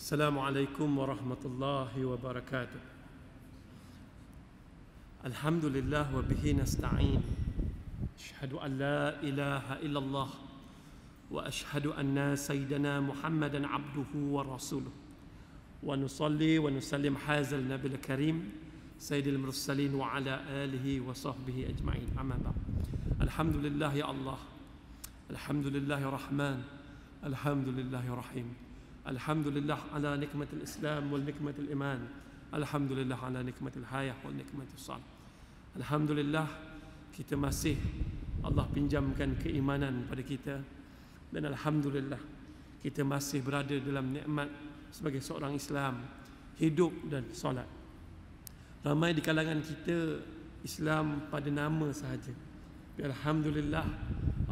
السلام عليكم ورحمة الله وبركاته الحمد لله وبه نستعين أشهد أن لا إله إلا الله وأشهد أن سيدنا محمدا عبده ورسوله ونصلي ونسلم هذا النبي الكريم سيد المرسلين وعلى آله وصحبه أجمعين أما بعد الحمد لله يا الله الحمد لله رحمن الحمد لله رحيم الحمد لله على نكمة الإسلام ونكمة الإيمان الحمد لله على نكمة الحياة ونكمة الصلاة الحمد لله kita masih Allah pinjamkan keimanan pada kita dan alhamdulillah kita masih berada dalam nikmat sebagai seorang Islam hidup dan solat ramai di kalangan kita Islam pada nama sahaja alhamdulillah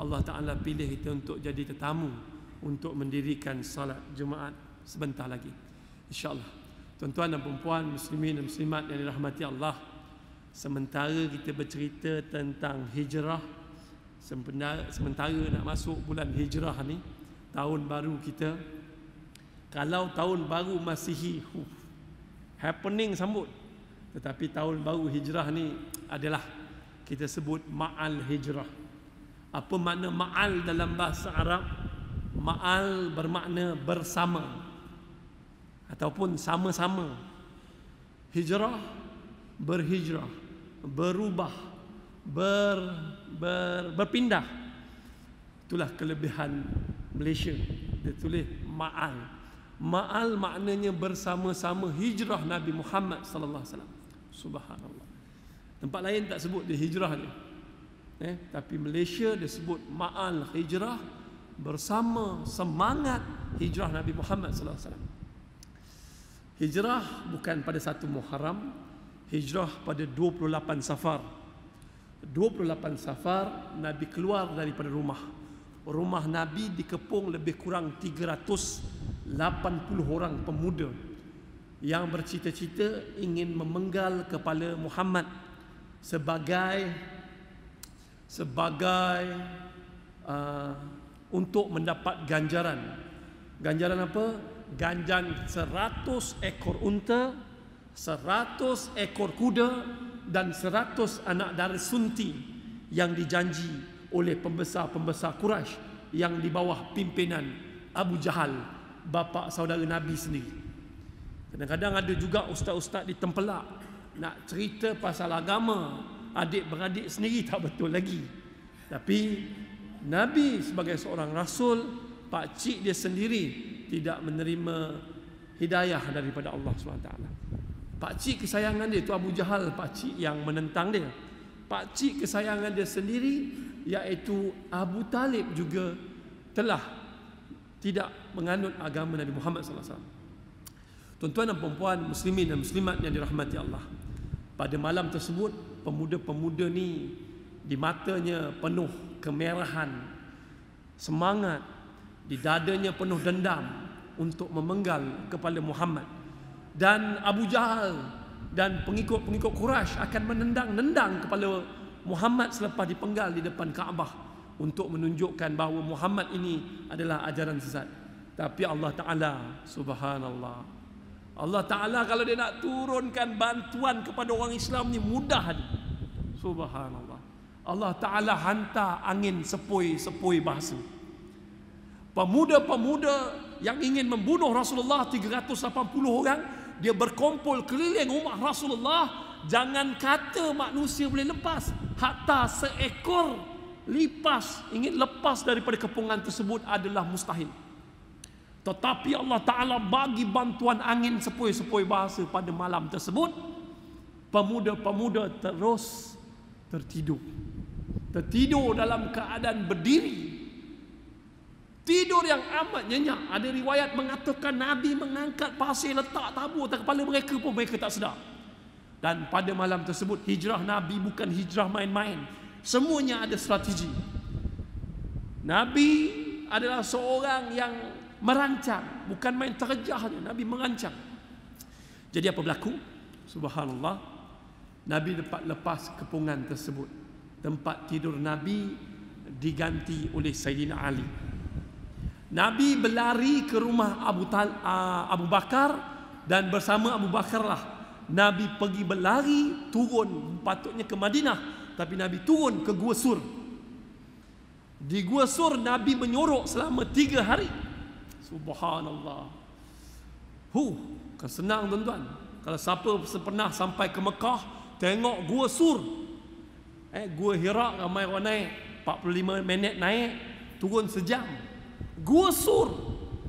Allah Taala pilih kita untuk jadi tetamu untuk mendirikan salat Jumaat sebentar lagi. InsyaAllah. Tuan-tuan dan perempuan, muslimin dan muslimat yang dirahmati Allah. Sementara kita bercerita tentang hijrah, sementara nak masuk bulan hijrah ni, tahun baru kita. Kalau tahun baru masihi, huh, happening sambut. Tetapi tahun baru hijrah ni adalah kita sebut ma'al hijrah. Apa makna ma'al dalam bahasa Arab? Ma'al bermakna bersama ataupun sama-sama. Hijrah berhijrah, berubah, ber, ber berpindah. Itulah kelebihan Malaysia. Dia tulis Ma'al. Ma'al maknanya bersama-sama hijrah Nabi Muhammad sallallahu alaihi wasallam. Subhanallah. Tempat lain tak sebut dia hijrah dia. Eh, tapi Malaysia dia sebut Ma'al hijrah bersama semangat hijrah Nabi Muhammad sallallahu alaihi wasallam. Hijrah bukan pada satu Muharram, hijrah pada 28 Safar. 28 Safar Nabi keluar daripada rumah. Rumah Nabi dikepung lebih kurang 380 orang pemuda yang bercita-cita ingin memenggal kepala Muhammad sebagai sebagai uh, untuk mendapat ganjaran. Ganjaran apa? Ganjaran seratus ekor unta, seratus ekor kuda dan seratus anak dara sunti yang dijanji oleh pembesar-pembesar Quraisy yang di bawah pimpinan Abu Jahal, bapa saudara Nabi sendiri. Kadang-kadang ada juga ustaz-ustaz di tempelak nak cerita pasal agama adik-beradik sendiri tak betul lagi. Tapi Nabi sebagai seorang rasul, pak cik dia sendiri tidak menerima hidayah daripada Allah SWT. Pak cik kesayangan dia itu Abu Jahal, pak cik yang menentang dia. Pak cik kesayangan dia sendiri iaitu Abu Talib juga telah tidak menganut agama Nabi Muhammad sallallahu alaihi wasallam. Tuan-tuan dan puan-puan muslimin dan muslimat yang dirahmati Allah. Pada malam tersebut pemuda-pemuda ni di matanya penuh kemerahan semangat di dadanya penuh dendam untuk memenggal kepala Muhammad dan Abu Jahal dan pengikut-pengikut Quraisy akan menendang-nendang kepala Muhammad selepas dipenggal di depan Kaabah untuk menunjukkan bahawa Muhammad ini adalah ajaran sesat tapi Allah Taala subhanallah Allah Taala kalau dia nak turunkan bantuan kepada orang Islam ni mudah subhanallah Allah Ta'ala hantar angin sepoi-sepoi bahasa. Pemuda-pemuda yang ingin membunuh Rasulullah 380 orang, dia berkumpul keliling rumah Rasulullah, jangan kata manusia boleh lepas. Hatta seekor lipas ingin lepas daripada kepungan tersebut adalah mustahil. Tetapi Allah Ta'ala bagi bantuan angin sepoi-sepoi bahasa pada malam tersebut, pemuda-pemuda terus tertidur. Tertidur dalam keadaan berdiri. Tidur yang amat nyenyak. Ada riwayat mengatakan Nabi mengangkat pasir letak tabur atas kepala mereka pun mereka tak sedar. Dan pada malam tersebut hijrah Nabi bukan hijrah main-main. Semuanya ada strategi. Nabi adalah seorang yang merancang. Bukan main terjahnya. Nabi merancang. Jadi apa berlaku? Subhanallah. Nabi dapat lepas kepungan tersebut tempat tidur Nabi diganti oleh Sayyidina Ali. Nabi berlari ke rumah Abu, Tal, Abu Bakar dan bersama Abu Bakar lah Nabi pergi berlari turun patutnya ke Madinah tapi Nabi turun ke Gua Sur. Di Gua Sur Nabi menyorok selama tiga hari. Subhanallah. Huh, kan senang tuan-tuan. Kalau siapa pernah sampai ke Mekah, tengok Gua Sur, eh, Gua Hirak ramai orang naik 45 minit naik turun sejam Gua Sur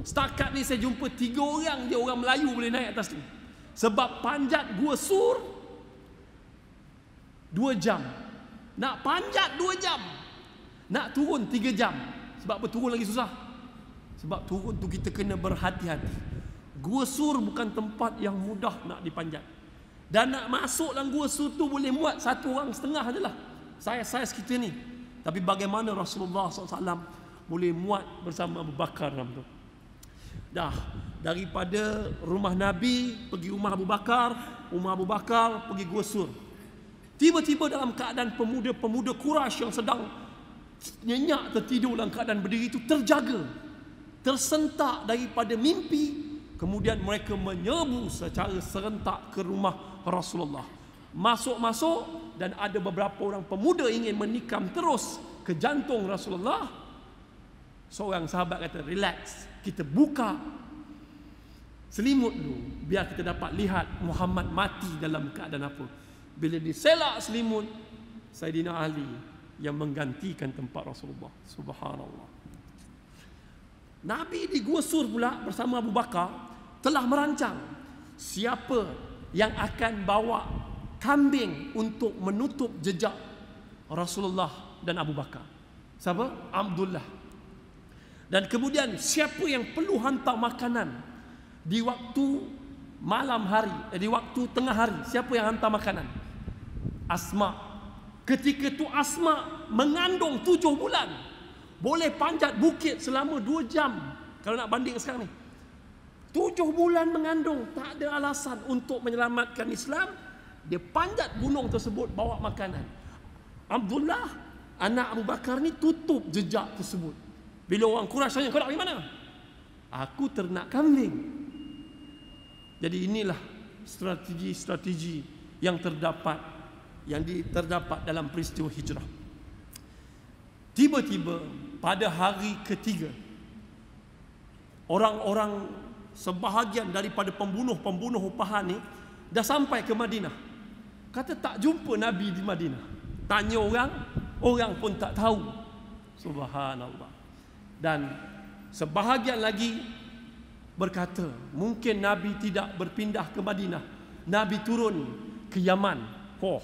setakat ni saya jumpa tiga orang je orang Melayu boleh naik atas tu sebab panjat Gua Sur dua jam nak panjat dua jam nak turun tiga jam sebab turun lagi susah sebab turun tu kita kena berhati-hati Gua Sur bukan tempat yang mudah nak dipanjat dan nak masuk dalam gua sur tu boleh buat satu orang setengah je lah saya saya sekitar ni tapi bagaimana Rasulullah SAW boleh muat bersama Abu Bakar dalam tu dah daripada rumah Nabi pergi rumah Abu Bakar rumah Abu Bakar pergi gosur tiba-tiba dalam keadaan pemuda-pemuda Quraisy yang sedang nyenyak tertidur dalam keadaan berdiri itu terjaga tersentak daripada mimpi kemudian mereka menyerbu secara serentak ke rumah Rasulullah masuk-masuk dan ada beberapa orang pemuda ingin menikam terus ke jantung Rasulullah seorang sahabat kata relax kita buka selimut dulu biar kita dapat lihat Muhammad mati dalam keadaan apa bila diselak selimut Sayyidina Ali yang menggantikan tempat Rasulullah subhanallah Nabi di Gua Sur pula bersama Abu Bakar telah merancang siapa yang akan bawa kambing untuk menutup jejak Rasulullah dan Abu Bakar. Siapa? Abdullah. Dan kemudian siapa yang perlu hantar makanan di waktu malam hari, eh, di waktu tengah hari, siapa yang hantar makanan? Asma. Ketika tu Asma mengandung tujuh bulan. Boleh panjat bukit selama dua jam. Kalau nak banding sekarang ni. Tujuh bulan mengandung. Tak ada alasan untuk menyelamatkan Islam dia panjat gunung tersebut bawa makanan. Abdullah anak Abu Bakar ni tutup jejak tersebut. Bila orang Quraisy tanya kau nak pergi mana? Aku ternak kambing. Jadi inilah strategi-strategi yang terdapat yang terdapat dalam peristiwa hijrah. Tiba-tiba pada hari ketiga orang-orang sebahagian daripada pembunuh-pembunuh upahan ni dah sampai ke Madinah. Kata tak jumpa Nabi di Madinah. Tanya orang, orang pun tak tahu. Subhanallah. Dan sebahagian lagi berkata, mungkin Nabi tidak berpindah ke Madinah. Nabi turun ke Yaman. Oh.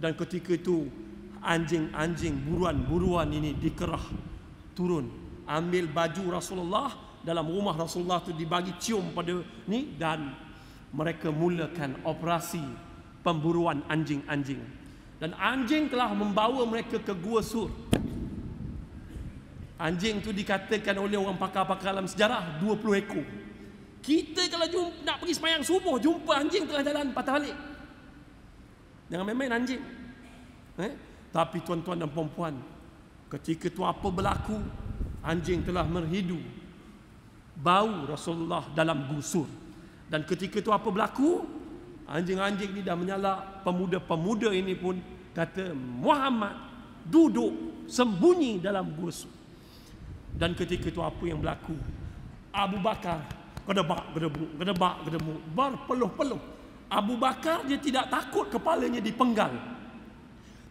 Dan ketika itu anjing-anjing buruan-buruan ini dikerah turun ambil baju Rasulullah dalam rumah Rasulullah itu dibagi cium pada ni dan mereka mulakan operasi pemburuan anjing-anjing dan anjing telah membawa mereka ke gua sur anjing tu dikatakan oleh orang pakar-pakar dalam sejarah 20 ekor kita kalau jumpa, nak pergi semayang subuh jumpa anjing tengah jalan patah balik jangan main-main anjing eh? tapi tuan-tuan dan perempuan ketika tu apa berlaku anjing telah merhidu bau Rasulullah dalam gusur dan ketika tu apa berlaku anjing-anjing ni dah menyalak pemuda-pemuda ini pun kata Muhammad duduk sembunyi dalam gua dan ketika itu apa yang berlaku Abu Bakar gedebak gedebuk gedebak gedebuk berpeluh-peluh Abu Bakar dia tidak takut kepalanya dipenggal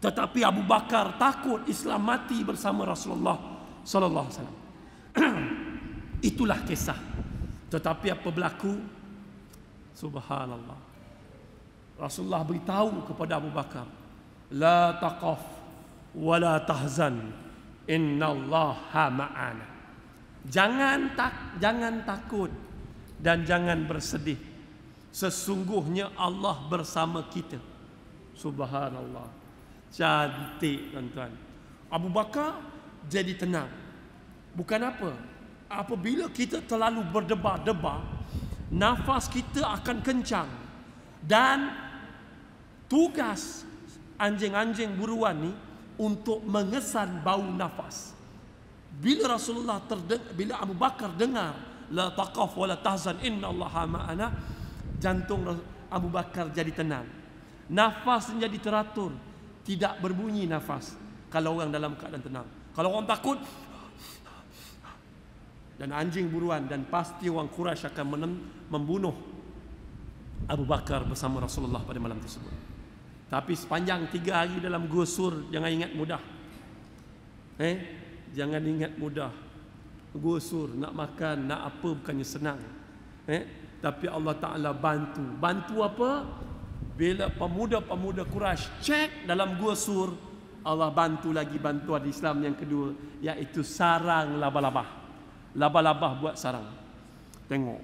tetapi Abu Bakar takut Islam mati bersama Rasulullah sallallahu alaihi wasallam itulah kisah tetapi apa berlaku subhanallah Rasulullah beritahu kepada Abu Bakar la taqaf wala tahzan inna innallaha ma'ana jangan tak jangan takut dan jangan bersedih sesungguhnya Allah bersama kita subhanallah cantik tuan-tuan Abu Bakar jadi tenang bukan apa apabila kita terlalu berdebar-debar nafas kita akan kencang dan tugas anjing-anjing buruan ni untuk mengesan bau nafas. Bila Rasulullah terdengar, bila Abu Bakar dengar la taqaf wa la tahzan inna Allah ma'ana jantung Abu Bakar jadi tenang. Nafas menjadi teratur, tidak berbunyi nafas kalau orang dalam keadaan tenang. Kalau orang takut dan anjing buruan dan pasti orang Quraisy akan membunuh Abu Bakar bersama Rasulullah pada malam tersebut. Tapi sepanjang tiga hari dalam gusur jangan ingat mudah. Eh, jangan ingat mudah. Gusur nak makan, nak apa bukannya senang. Eh, tapi Allah Taala bantu. Bantu apa? Bila pemuda-pemuda Quraisy cek dalam gusur, Allah bantu lagi bantuan Islam yang kedua iaitu sarang laba-laba. Laba-laba buat sarang. Tengok.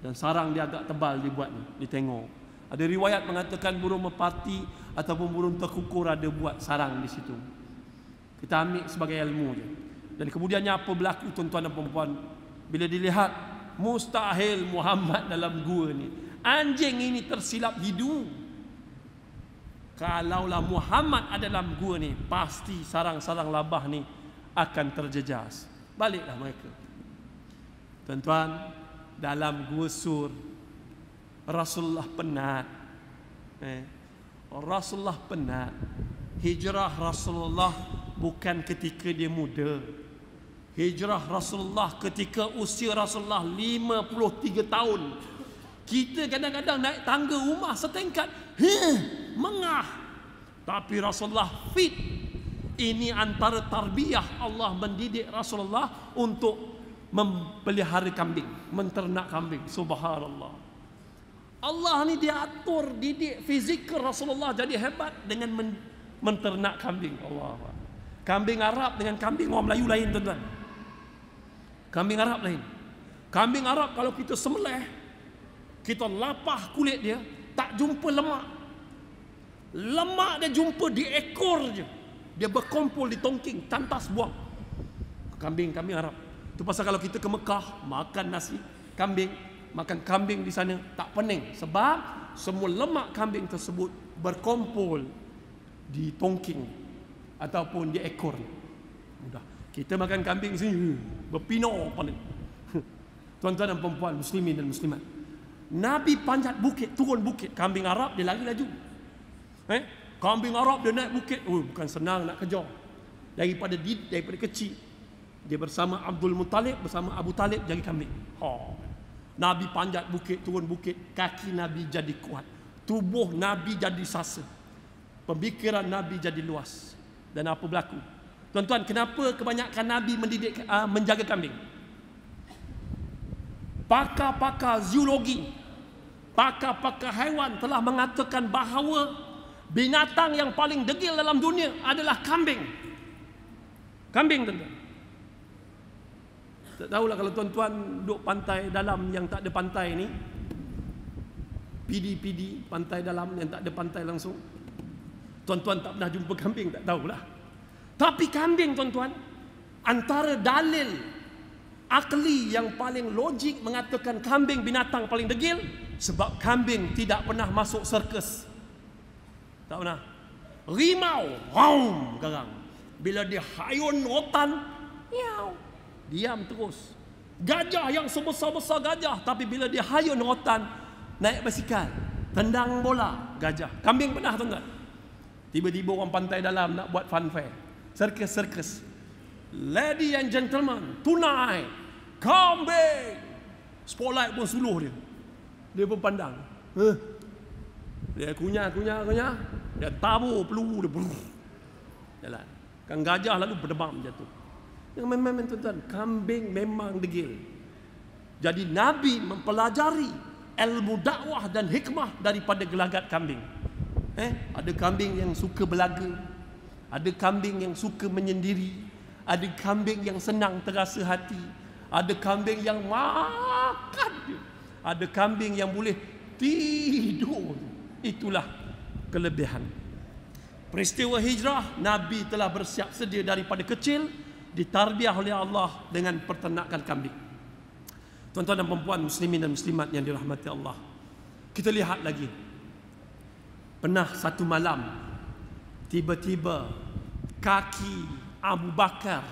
Dan sarang dia agak tebal dibuat ni. Ditengok. Ada riwayat mengatakan burung mepati ataupun burung terkukur ada buat sarang di situ. Kita ambil sebagai ilmu je. Dan kemudiannya apa berlaku tuan-tuan dan perempuan? Bila dilihat mustahil Muhammad dalam gua ni. Anjing ini tersilap hidung. Kalaulah Muhammad ada dalam gua ni, pasti sarang-sarang labah ni akan terjejas. Baliklah mereka. Tuan-tuan, dalam gua sur Rasulullah penat. Eh, Rasulullah penat. Hijrah Rasulullah bukan ketika dia muda. Hijrah Rasulullah ketika usia Rasulullah 53 tahun. Kita kadang-kadang naik tangga rumah setingkat. Heh, mengah. Tapi Rasulullah fit. Ini antara tarbiyah Allah mendidik Rasulullah untuk memelihara kambing. Menternak kambing. Subhanallah. Allah ni dia atur didik fizikal Rasulullah jadi hebat dengan men menternak kambing. Allah. Kambing Arab dengan kambing orang Melayu lain tuan-tuan. Kambing Arab lain. Kambing Arab kalau kita semeleh, kita lapah kulit dia, tak jumpa lemak. Lemak dia jumpa di ekor je. Dia berkumpul di tongking, tantas buang. Kambing kami Arab. tu pasal kalau kita ke Mekah, makan nasi kambing, makan kambing di sana tak pening sebab semua lemak kambing tersebut berkumpul di tongking ataupun di ekor mudah kita makan kambing di sini hmm, berpino paling tuan-tuan dan perempuan muslimin dan muslimat Nabi panjat bukit turun bukit kambing Arab dia lari laju eh kambing Arab dia naik bukit oh, bukan senang nak kejar daripada di, daripada kecil dia bersama Abdul Muttalib bersama Abu Talib jadi kambing oh. Nabi panjat bukit, turun bukit, kaki Nabi jadi kuat. Tubuh Nabi jadi sasa. Pemikiran Nabi jadi luas. Dan apa berlaku? Tuan-tuan, kenapa kebanyakan Nabi mendidik uh, menjaga kambing? Pakar-pakar zoologi, pakar-pakar haiwan telah mengatakan bahawa binatang yang paling degil dalam dunia adalah kambing. Kambing, tuan-tuan. Tak tahulah kalau tuan-tuan duduk pantai dalam yang tak ada pantai ni. PD-PD, pantai dalam yang tak ada pantai langsung. Tuan-tuan tak pernah jumpa kambing, tak tahulah. Tapi kambing tuan-tuan, antara dalil akli yang paling logik mengatakan kambing binatang paling degil sebab kambing tidak pernah masuk sirkus. Tak pernah. Rimau, raum, garang. Bila dia hayun rotan, miau, Diam terus. Gajah yang sebesar-besar gajah. Tapi bila dia hayun rotan, naik basikal. Tendang bola gajah. Kambing pernah tuan-tuan. Tiba-tiba orang pantai dalam nak buat fun serkes serkes. Lady and gentlemen, tonight, kambing. Spotlight pun seluruh dia. Dia pun pandang. Huh? Dia kunyah, kunyah, kunyah. Dia tabur peluru dia. Jalan. Kan gajah lalu berdebam jatuh. Memang tuan-tuan, kambing memang degil. Jadi Nabi mempelajari ilmu dakwah dan hikmah daripada gelagat kambing. Eh, ada kambing yang suka belaga, ada kambing yang suka menyendiri, ada kambing yang senang terasa hati, ada kambing yang makan, ada kambing yang boleh tidur. Itulah kelebihan. Peristiwa hijrah, Nabi telah bersiap sedia daripada kecil, ditarbiah oleh Allah dengan peternakan kambing. Tuan-tuan dan perempuan muslimin dan muslimat yang dirahmati Allah. Kita lihat lagi. Pernah satu malam tiba-tiba kaki Abu Bakar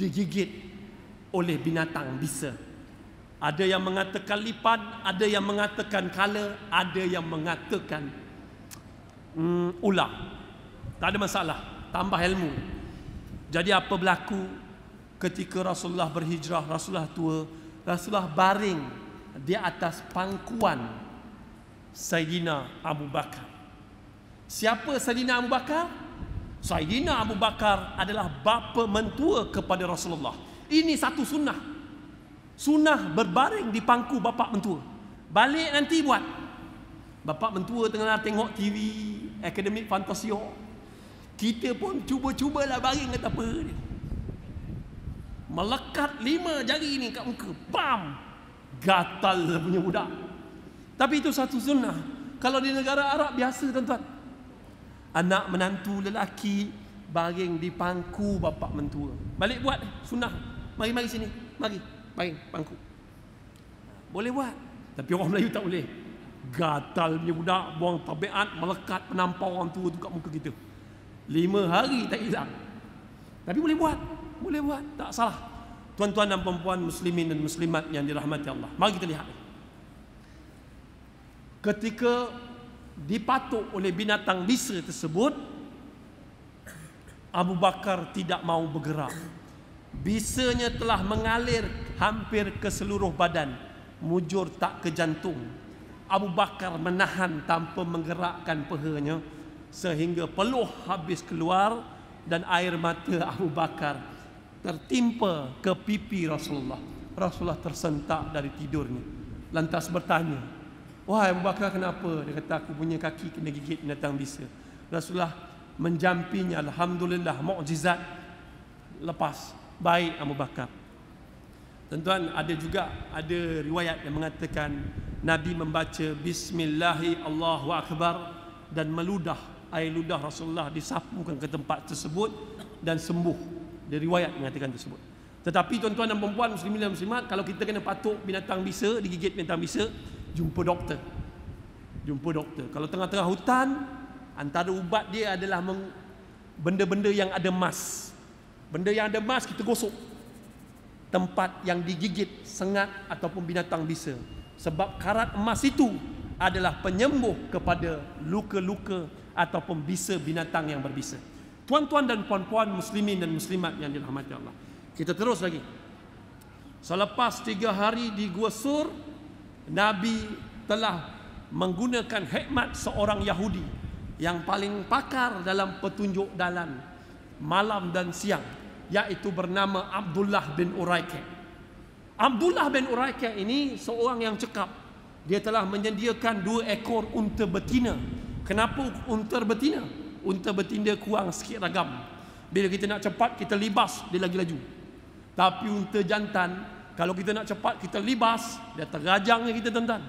digigit oleh binatang bisa. Ada yang mengatakan lipan, ada yang mengatakan kala, ada yang mengatakan mm, ular. Tak ada masalah, tambah ilmu. Jadi apa berlaku ketika Rasulullah berhijrah, Rasulullah tua, Rasulullah baring di atas pangkuan Sayyidina Abu Bakar. Siapa Sayyidina Abu Bakar? Sayyidina Abu Bakar adalah bapa mentua kepada Rasulullah. Ini satu sunnah. Sunnah berbaring di pangku bapa mentua. Balik nanti buat. Bapa mentua tengah tengok TV, Akademik fantasiok. Kita pun cuba-cubalah baring kata apa dia. Melekat lima jari ni kat muka. Pam! Gatal punya budak. Tapi itu satu sunnah. Kalau di negara Arab biasa tuan-tuan. Anak menantu lelaki baring di pangku bapa mentua. Balik buat sunnah. Mari-mari sini. Mari. Baring pangku. Boleh buat. Tapi orang Melayu tak boleh. Gatal punya budak buang tabiat melekat penampau orang tua tu kat muka kita. Lima hari tak hilang Tapi boleh buat Boleh buat Tak salah Tuan-tuan dan perempuan muslimin dan muslimat yang dirahmati Allah Mari kita lihat Ketika dipatuk oleh binatang bisa tersebut Abu Bakar tidak mau bergerak Bisanya telah mengalir hampir ke seluruh badan Mujur tak ke jantung Abu Bakar menahan tanpa menggerakkan pehanya sehingga peluh habis keluar dan air mata Abu Bakar tertimpa ke pipi Rasulullah. Rasulullah tersentak dari tidurnya. Lantas bertanya, Wahai Abu Bakar kenapa? Dia kata aku punya kaki kena gigit binatang bisa. Rasulullah menjampinya Alhamdulillah mukjizat lepas baik Abu Bakar. Tentuan ada juga ada riwayat yang mengatakan Nabi membaca Bismillahirrahmanirrahim dan meludah air ludah Rasulullah disapukan ke tempat tersebut dan sembuh. dari riwayat mengatakan tersebut. Tetapi tuan-tuan dan perempuan muslimin dan muslimat, kalau kita kena patuk binatang bisa, digigit binatang bisa, jumpa doktor. Jumpa doktor. Kalau tengah-tengah hutan, antara ubat dia adalah meng- benda-benda yang ada emas. Benda yang ada emas kita gosok. Tempat yang digigit, sengat ataupun binatang bisa. Sebab karat emas itu adalah penyembuh kepada luka-luka ataupun bisa binatang yang berbisa. Tuan-tuan dan puan-puan muslimin dan muslimat yang dirahmati Allah. Kita terus lagi. Selepas tiga hari di Gua Sur, Nabi telah menggunakan hikmat seorang Yahudi yang paling pakar dalam petunjuk dalam malam dan siang yaitu bernama Abdullah bin Uraike. Abdullah bin Uraike ini seorang yang cekap. Dia telah menyediakan dua ekor unta betina Kenapa unta betina? Unta betina kurang sikit ragam. Bila kita nak cepat, kita libas, dia lagi laju. Tapi unta jantan, kalau kita nak cepat, kita libas, dia terajang kita tentang.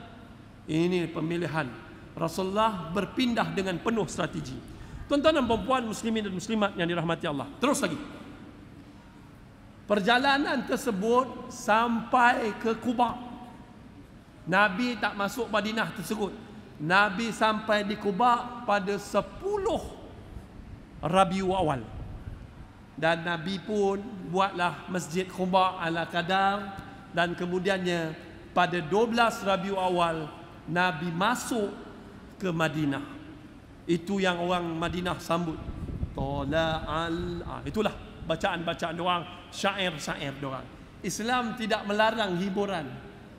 Ini pemilihan. Rasulullah berpindah dengan penuh strategi. Tuan-tuan dan perempuan muslimin dan muslimat yang dirahmati Allah. Terus lagi. Perjalanan tersebut sampai ke Kubah. Nabi tak masuk Madinah tersebut. Nabi sampai di Kuba pada 10 Rabiul Awal. Dan Nabi pun buatlah Masjid Kuba ala kadar dan kemudiannya pada 12 Rabiul Awal Nabi masuk ke Madinah. Itu yang orang Madinah sambut. Tola al ah, itulah bacaan-bacaan doang syair-syair doang Islam tidak melarang hiburan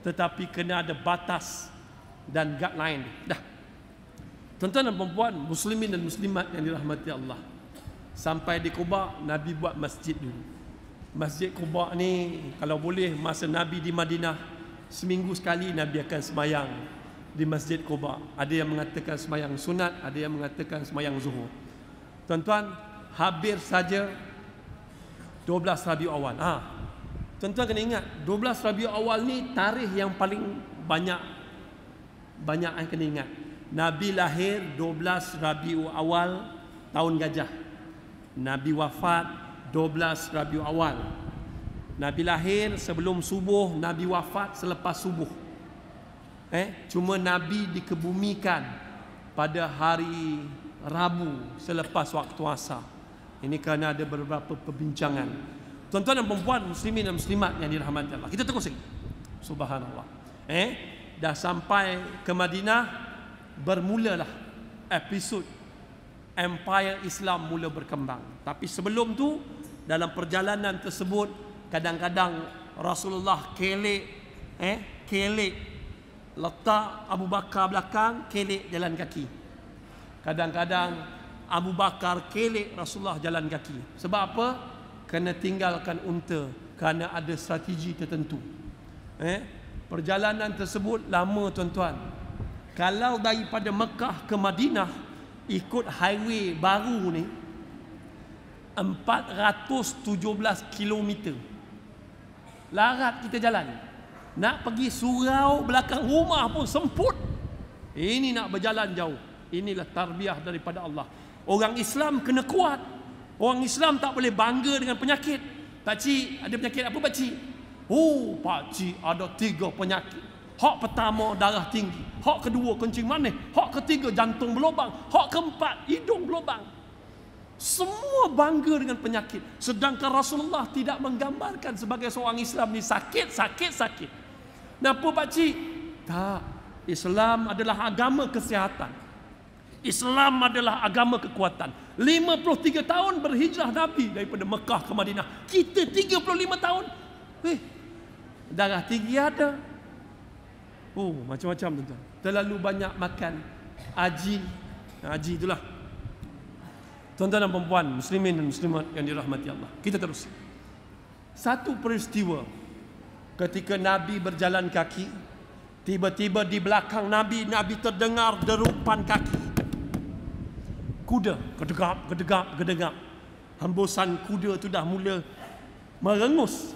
tetapi kena ada batas dan guideline dah tuan-tuan dan perempuan muslimin dan muslimat yang dirahmati Allah sampai di Kuba Nabi buat masjid dulu masjid Kuba ni kalau boleh masa Nabi di Madinah seminggu sekali Nabi akan semayang di masjid Kuba ada yang mengatakan semayang sunat ada yang mengatakan semayang zuhur tuan-tuan habis saja 12 Rabiul Awal ha. tuan-tuan kena ingat 12 Rabiul Awal ni tarikh yang paling banyak banyak yang kena ingat Nabi lahir 12 Rabiul Awal tahun gajah Nabi wafat 12 Rabiul Awal Nabi lahir sebelum subuh Nabi wafat selepas subuh eh cuma nabi dikebumikan pada hari Rabu selepas waktu asar ini kerana ada beberapa perbincangan tuan-tuan dan puan muslimin dan muslimat yang dirahmati Allah kita terus lagi subhanallah eh dah sampai ke Madinah bermulalah episod empire Islam mula berkembang tapi sebelum tu dalam perjalanan tersebut kadang-kadang Rasulullah kelek eh kelek letak Abu Bakar belakang kelek jalan kaki kadang-kadang Abu Bakar kelek Rasulullah jalan kaki sebab apa kena tinggalkan unta kerana ada strategi tertentu eh Perjalanan tersebut lama tuan-tuan. Kalau daripada Mekah ke Madinah ikut highway baru ni 417 km. Larat kita jalan. Nak pergi surau belakang rumah pun semput. Ini nak berjalan jauh. Inilah tarbiah daripada Allah. Orang Islam kena kuat. Orang Islam tak boleh bangga dengan penyakit. Pak ada penyakit apa pak Oh pak cik ada tiga penyakit. Hak pertama darah tinggi. Hak kedua kencing manis. Hak ketiga jantung berlubang. Hak keempat hidung berlubang. Semua bangga dengan penyakit. Sedangkan Rasulullah tidak menggambarkan sebagai seorang Islam ni sakit, sakit, sakit. Kenapa pak cik? Tak. Islam adalah agama kesihatan. Islam adalah agama kekuatan. 53 tahun berhijrah Nabi daripada Mekah ke Madinah. Kita 35 tahun. Eh, Darah tinggi ada. Oh, macam-macam tuan-tuan. Terlalu banyak makan aji. Aji itulah. Tuan-tuan dan perempuan, muslimin dan muslimat yang dirahmati Allah. Kita terus. Satu peristiwa ketika Nabi berjalan kaki, tiba-tiba di belakang Nabi, Nabi terdengar derupan kaki. Kuda, kedegap kedegap kedegap, Hembusan kuda itu dah mula merengus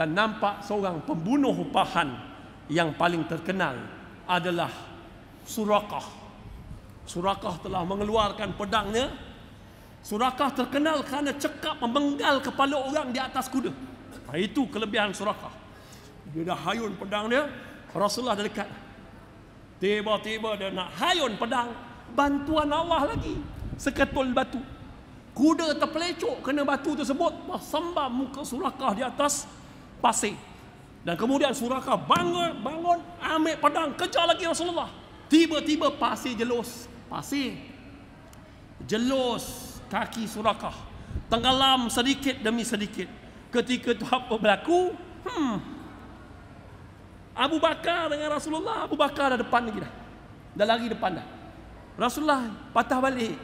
dan nampak seorang pembunuh upahan yang paling terkenal adalah Surakah. Surakah telah mengeluarkan pedangnya. Surakah terkenal kerana cekap membenggal kepala orang di atas kuda. Nah, itu kelebihan Surakah. Dia dah hayun pedangnya, Rasulullah dah dekat. Tiba-tiba dia nak hayun pedang, bantuan Allah lagi. Seketul batu. Kuda terpelecok kena batu tersebut, sembah muka Surakah di atas pasir. Dan kemudian Surakah bangun, bangun, ambil pedang, kejar lagi Rasulullah. Tiba-tiba pasir jelos, pasir jelos kaki Surakah Tenggelam sedikit demi sedikit. Ketika itu apa berlaku? Hmm. Abu Bakar dengan Rasulullah, Abu Bakar dah depan lagi dah. Dah lari depan dah. Rasulullah patah balik.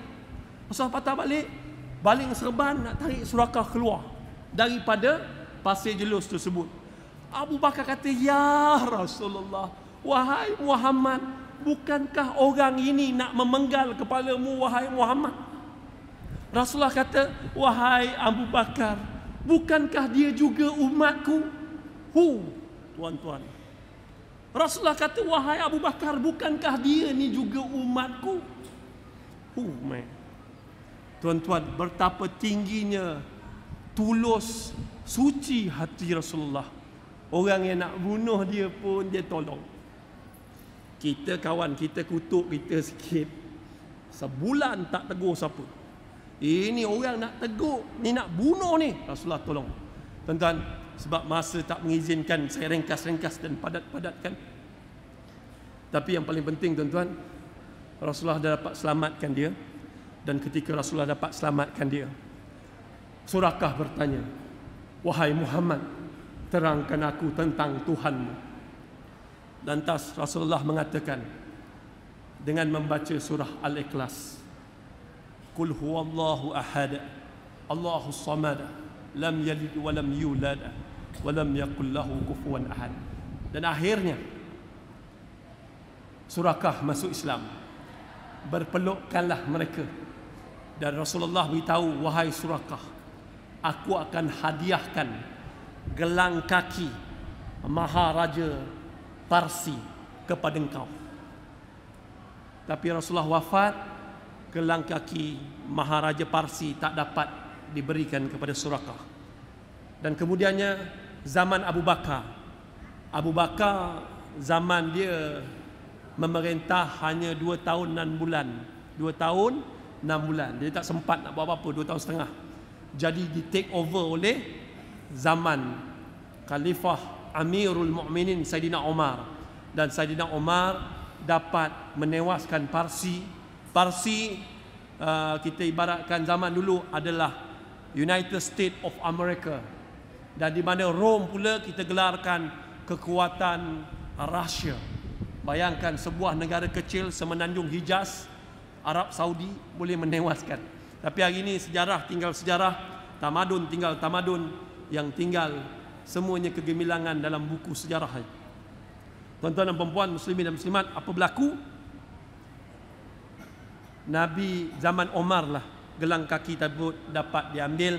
Rasulullah patah balik, baling serban nak tarik Surakah keluar daripada pasir jelus tersebut. Abu Bakar kata, Ya Rasulullah, wahai Muhammad, bukankah orang ini nak memenggal kepalamu, wahai Muhammad? Rasulullah kata, wahai Abu Bakar, bukankah dia juga umatku? Hu, tuan-tuan. Rasulullah kata, wahai Abu Bakar, bukankah dia ni juga umatku? Hu, man. Tuan-tuan, bertapa tingginya tulus suci hati Rasulullah. Orang yang nak bunuh dia pun dia tolong. Kita kawan, kita kutuk kita sikit. Sebulan tak tegur siapa. Ini orang nak tegur, ni nak bunuh ni. Rasulullah tolong. Tuan-tuan, sebab masa tak mengizinkan saya ringkas-ringkas dan padat-padatkan. Tapi yang paling penting tuan-tuan, Rasulullah dah dapat selamatkan dia dan ketika Rasulullah dapat selamatkan dia, Surakah bertanya, Wahai Muhammad, terangkan aku tentang Tuhanmu. Lantas Rasulullah mengatakan dengan membaca surah Al-Ikhlas. Kul Allahu ahad, Allahu samad, lam yalid wa lam yulad wa lam yakul lahu ahad. Dan akhirnya surakah masuk Islam. Berpelukkanlah mereka. Dan Rasulullah beritahu wahai surakah aku akan hadiahkan gelang kaki Maharaja Parsi kepada engkau. Tapi Rasulullah wafat, gelang kaki Maharaja Parsi tak dapat diberikan kepada Surakah. Dan kemudiannya zaman Abu Bakar. Abu Bakar zaman dia memerintah hanya dua tahun enam bulan. dua tahun enam bulan. Dia tak sempat nak buat apa-apa dua tahun setengah jadi di take over oleh zaman khalifah Amirul Mukminin Saidina Omar dan Saidina Omar dapat menewaskan Parsi. Parsi uh, kita ibaratkan zaman dulu adalah United States of America dan di mana Rome pula kita gelarkan kekuatan Rusia. Bayangkan sebuah negara kecil semenanjung Hijaz Arab Saudi boleh menewaskan. Tapi hari ini sejarah tinggal sejarah tamadun tinggal tamadun yang tinggal semuanya kegemilangan dalam buku sejarah tuan-tuan dan perempuan muslimin dan muslimat apa berlaku Nabi zaman Omar lah gelang kaki tabut dapat diambil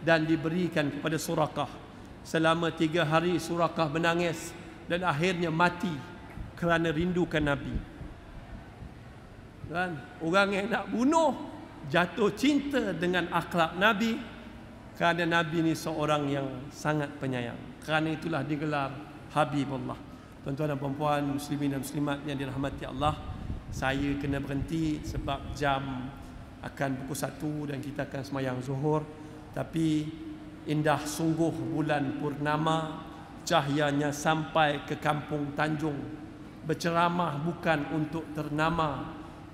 dan diberikan kepada Surakah selama tiga hari Surakah menangis dan akhirnya mati kerana rindukan Nabi orang yang nak bunuh jatuh cinta dengan akhlak Nabi kerana Nabi ni seorang yang sangat penyayang kerana itulah digelar Habibullah tuan-tuan dan puan muslimin dan muslimat yang dirahmati Allah saya kena berhenti sebab jam akan pukul satu dan kita akan semayang zuhur tapi indah sungguh bulan purnama cahayanya sampai ke kampung Tanjung berceramah bukan untuk ternama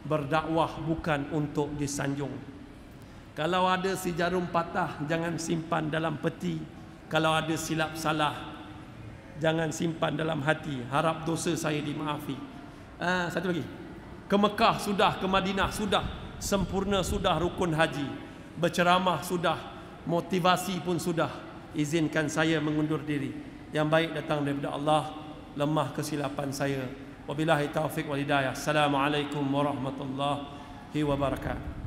berdakwah bukan untuk disanjung kalau ada si jarum patah jangan simpan dalam peti. Kalau ada silap salah jangan simpan dalam hati. Harap dosa saya dimaafi. Ah, satu lagi. Ke Mekah sudah, ke Madinah sudah, sempurna sudah rukun haji. Berceramah sudah, motivasi pun sudah. Izinkan saya mengundur diri. Yang baik datang daripada Allah. Lemah kesilapan saya. Wabillahi taufiq wal hidayah. Assalamualaikum warahmatullahi wabarakatuh.